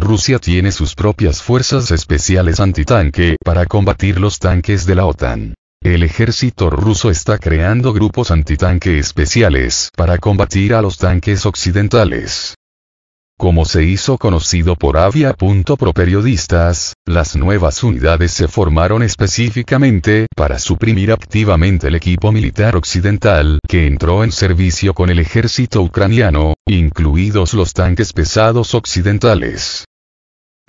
Rusia tiene sus propias fuerzas especiales antitanque para combatir los tanques de la OTAN. El ejército ruso está creando grupos antitanque especiales para combatir a los tanques occidentales. Como se hizo conocido por Avia.pro periodistas, las nuevas unidades se formaron específicamente para suprimir activamente el equipo militar occidental que entró en servicio con el ejército ucraniano, incluidos los tanques pesados occidentales.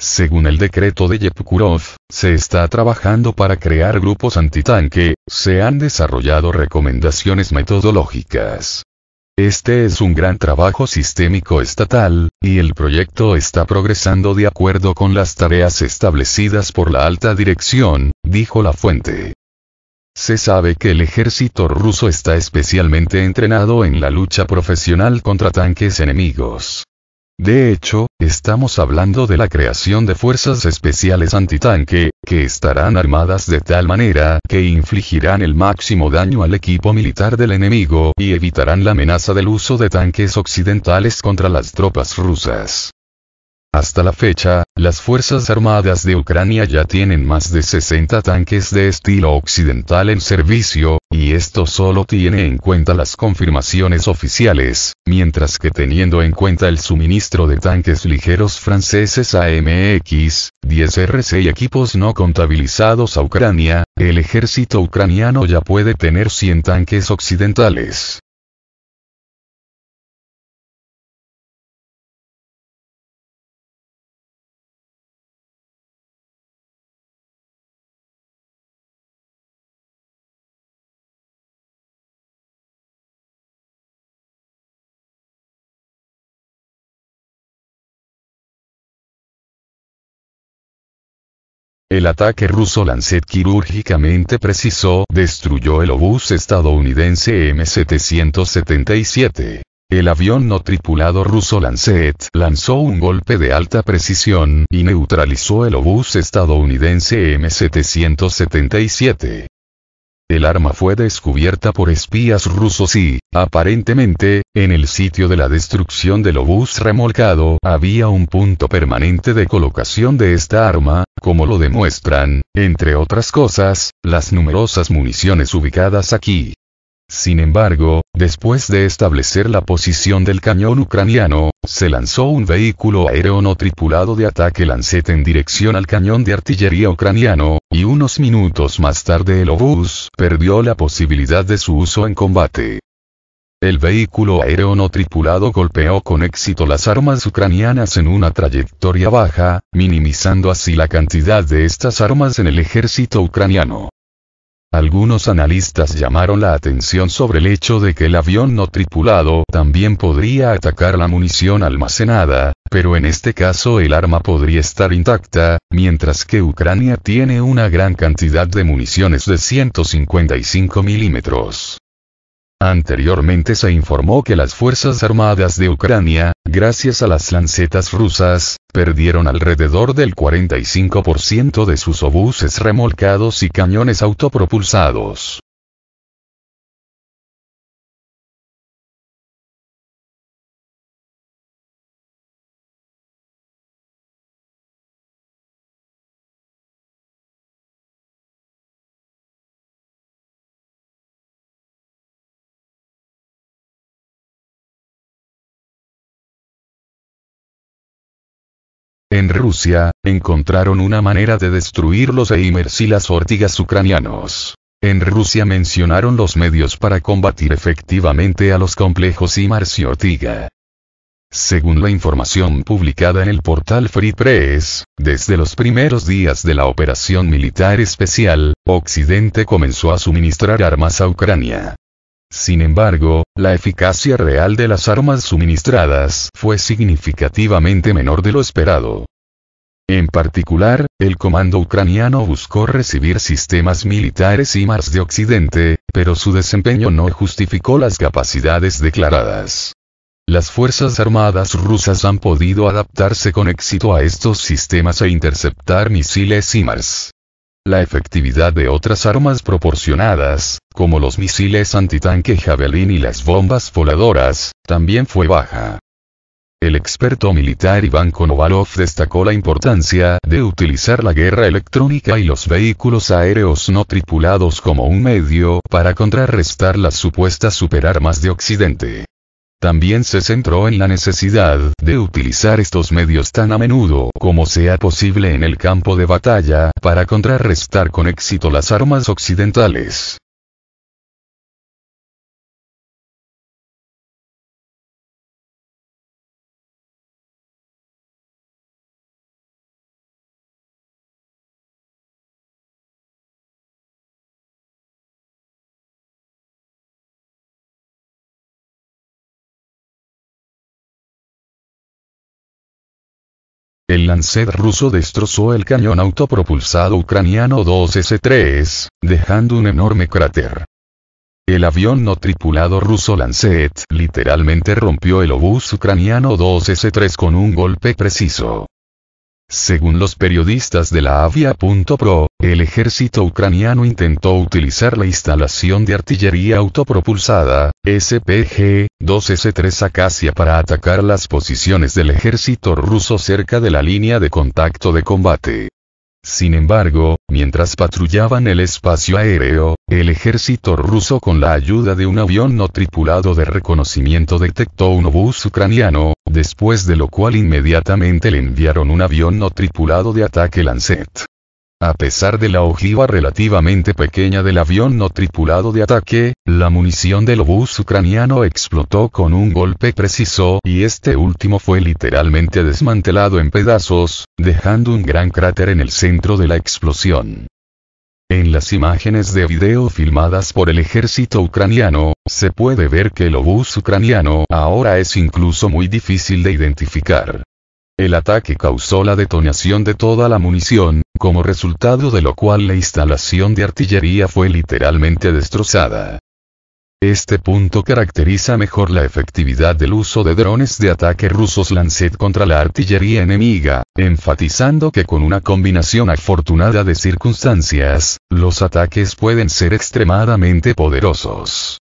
Según el decreto de Yepkurov, se está trabajando para crear grupos antitanque, se han desarrollado recomendaciones metodológicas. Este es un gran trabajo sistémico estatal, y el proyecto está progresando de acuerdo con las tareas establecidas por la alta dirección, dijo la fuente. Se sabe que el ejército ruso está especialmente entrenado en la lucha profesional contra tanques enemigos. De hecho, estamos hablando de la creación de fuerzas especiales antitanque, que estarán armadas de tal manera que infligirán el máximo daño al equipo militar del enemigo y evitarán la amenaza del uso de tanques occidentales contra las tropas rusas. Hasta la fecha, las Fuerzas Armadas de Ucrania ya tienen más de 60 tanques de estilo occidental en servicio, y esto solo tiene en cuenta las confirmaciones oficiales, mientras que teniendo en cuenta el suministro de tanques ligeros franceses AMX, 10RC y equipos no contabilizados a Ucrania, el ejército ucraniano ya puede tener 100 tanques occidentales. El ataque ruso Lancet quirúrgicamente precisó destruyó el obús estadounidense M777. El avión no tripulado ruso Lancet lanzó un golpe de alta precisión y neutralizó el obús estadounidense M777. El arma fue descubierta por espías rusos y, aparentemente, en el sitio de la destrucción del obús remolcado había un punto permanente de colocación de esta arma, como lo demuestran, entre otras cosas, las numerosas municiones ubicadas aquí. Sin embargo, después de establecer la posición del cañón ucraniano, se lanzó un vehículo aéreo no tripulado de ataque Lancet en dirección al cañón de artillería ucraniano, y unos minutos más tarde el obús perdió la posibilidad de su uso en combate. El vehículo aéreo no tripulado golpeó con éxito las armas ucranianas en una trayectoria baja, minimizando así la cantidad de estas armas en el ejército ucraniano. Algunos analistas llamaron la atención sobre el hecho de que el avión no tripulado también podría atacar la munición almacenada, pero en este caso el arma podría estar intacta, mientras que Ucrania tiene una gran cantidad de municiones de 155 milímetros. Anteriormente se informó que las Fuerzas Armadas de Ucrania, gracias a las lancetas rusas, perdieron alrededor del 45% de sus obuses remolcados y cañones autopropulsados. En Rusia, encontraron una manera de destruir los Eimers y las ortigas ucranianos. En Rusia mencionaron los medios para combatir efectivamente a los complejos y y ortiga. Según la información publicada en el portal Free Press, desde los primeros días de la operación militar especial, Occidente comenzó a suministrar armas a Ucrania. Sin embargo, la eficacia real de las armas suministradas fue significativamente menor de lo esperado. En particular, el comando ucraniano buscó recibir sistemas militares y más de Occidente, pero su desempeño no justificó las capacidades declaradas. Las Fuerzas Armadas rusas han podido adaptarse con éxito a estos sistemas e interceptar misiles más. La efectividad de otras armas proporcionadas, como los misiles antitanque Javelin y las bombas voladoras, también fue baja. El experto militar Iván Konovalov destacó la importancia de utilizar la guerra electrónica y los vehículos aéreos no tripulados como un medio para contrarrestar las supuestas superarmas de Occidente. También se centró en la necesidad de utilizar estos medios tan a menudo como sea posible en el campo de batalla para contrarrestar con éxito las armas occidentales. El Lancet ruso destrozó el cañón autopropulsado ucraniano 2S-3, dejando un enorme cráter. El avión no tripulado ruso Lancet literalmente rompió el obús ucraniano 2S-3 con un golpe preciso. Según los periodistas de la Avia.pro, el ejército ucraniano intentó utilizar la instalación de artillería autopropulsada, SPG-2S3 Acacia para atacar las posiciones del ejército ruso cerca de la línea de contacto de combate. Sin embargo, mientras patrullaban el espacio aéreo, el ejército ruso con la ayuda de un avión no tripulado de reconocimiento detectó un obús ucraniano, después de lo cual inmediatamente le enviaron un avión no tripulado de ataque Lancet. A pesar de la ojiva relativamente pequeña del avión no tripulado de ataque, la munición del obús ucraniano explotó con un golpe preciso y este último fue literalmente desmantelado en pedazos, dejando un gran cráter en el centro de la explosión. En las imágenes de video filmadas por el ejército ucraniano, se puede ver que el obús ucraniano ahora es incluso muy difícil de identificar. El ataque causó la detonación de toda la munición, como resultado de lo cual la instalación de artillería fue literalmente destrozada. Este punto caracteriza mejor la efectividad del uso de drones de ataque rusos Lancet contra la artillería enemiga, enfatizando que con una combinación afortunada de circunstancias, los ataques pueden ser extremadamente poderosos.